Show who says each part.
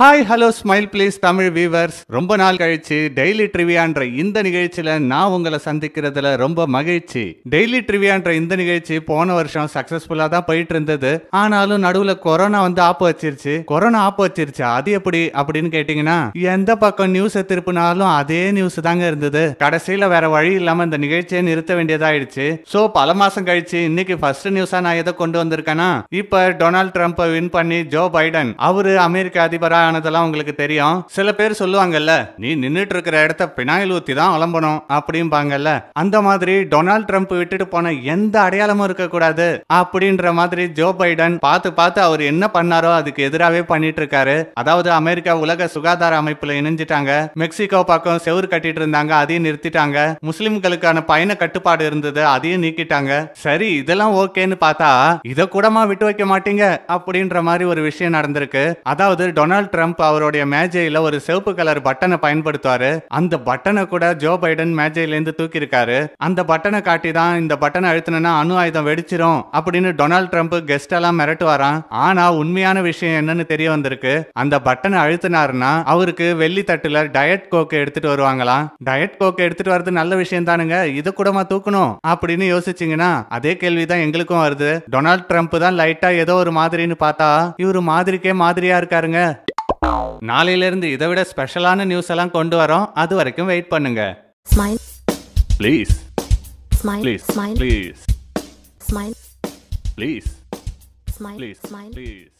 Speaker 1: hi hello smile please Tamil viewers ரொம்ப நாள் கழிச்சு டெய்லி ட்ரிவியான்ற இந்த நிகழ்ச்சியில் நான் உங்களை சந்திக்கிறதுல ரொம்ப மகிழ்ச்சி டெய்லி ட்ரிவியான்ற இந்த நிகழ்ச்சி போன வருஷம் சக்ஸஸ்ஃபுல்லாக தான் போயிட்டு இருந்தது ஆனாலும் நடுவில் கொரோனா வந்து ஆப்பு வச்சிருச்சு கொரோனா ஆப்பு வச்சிருச்சு அது எப்படி அப்படின்னு கேட்டிங்கன்னா எந்த பக்கம் நியூஸை திருப்பினாலும் அதே நியூஸ் தாங்க இருந்தது கடைசியில் வேற வழி இல்லாமல் இந்த நிகழ்ச்சியை நிறுத்த வேண்டியதாயிடுச்சு ஸோ பல மாதம் கழிச்சு இன்னைக்கு ஃபர்ஸ்ட் நியூஸாக நான் எதை கொண்டு வந்திருக்கேன்னா இப்போ டொனால்ட் ட்ரம்ப்பை வின் பண்ணி ஜோ பைடன் அவர் அமெரிக்க அதிபராக ஆனதெல்லாம் உங்களுக்கு தெரியும் சில பேர் சொல்லுவாங்கல்ல நீ நின்றுட்டு இருக்கிற இடத்த பினாயில் ஊத்தி தான் அலம்பணும் அப்படிம்பாங்கல்ல அந்த மாதிரி டொனால்ட் ட்ரம்ப் விட்டுட்டு போன எந்த அடையாளமும் இருக்கக்கூடாது அப்படின்ற மாதிரி ஜோ பைடன் பார்த்து பார்த்து அவர் என்ன பண்ணாரோ அதுக்கு எதிராகவே பண்ணிட்டு இருக்காரு அதாவது அமெரிக்கா உலக சுகாதார அமைப்புல இணைஞ்சிட்டாங்க மெக்சிகோ பக்கம் செவுறு கட்டிட்டு இருந்தாங்க அதையும் நிறுத்திட்டாங்க முஸ்லிம்களுக்கான பயண கட்டுப்பாடு இருந்தது அதையும் நீக்கிட்டாங்க சரி இதெல்லாம் ஓகேன்னு பார்த்தா இதை கூடமா விட்டு வைக்க மாட்டீங்க அப்படின்ற மாதிரி ஒரு விஷயம் நடந்திருக்கு அதாவது டொனால்ட் ட்ரம்ப் அவருடைய மேஜையில ஒரு செவப்பு கலர் பட்டனை பயன்படுத்துவாரு அந்த பட்டனை கூட ஜோ பைடன் மேஜையிலேருந்து தூக்கியிருக்காரு அந்த பட்டனை காட்டி தான் இந்த பட்டனை அழுத்தினா அணு ஆயுதம் வெடிச்சிரும் அப்படின்னு டொனால்ட் ட்ரம்ப் கெஸ்ட் எல்லாம் மிரட்டுவாராம் ஆனா உண்மையான விஷயம் என்னன்னு தெரிய வந்திருக்கு அந்த பட்டனை அழுத்தினாருன்னா அவருக்கு வெள்ளி தட்டுல டயட் கோக் எடுத்துட்டு வருவாங்களாம் டயட் கோக் எடுத்துட்டு வர்றது நல்ல விஷயம் தானுங்க இதை கூடமா தூக்கணும் அப்படின்னு யோசிச்சிங்கன்னா அதே கேள்விதான் எங்களுக்கும் வருது டொனால்ட் ட்ரம்ப் தான் லைட்டா ஏதோ ஒரு மாதிரின்னு பார்த்தா இவரு மாதிரிக்கே மாதிரியா இருக்காருங்க நாளையிலிருந்து இதை விட ஸ்பெஷலான நியூஸ் எல்லாம் கொண்டு வரோம் அது வரைக்கும் வெயிட் பண்ணுங்க smile please smile please smile please smile please smile please smile please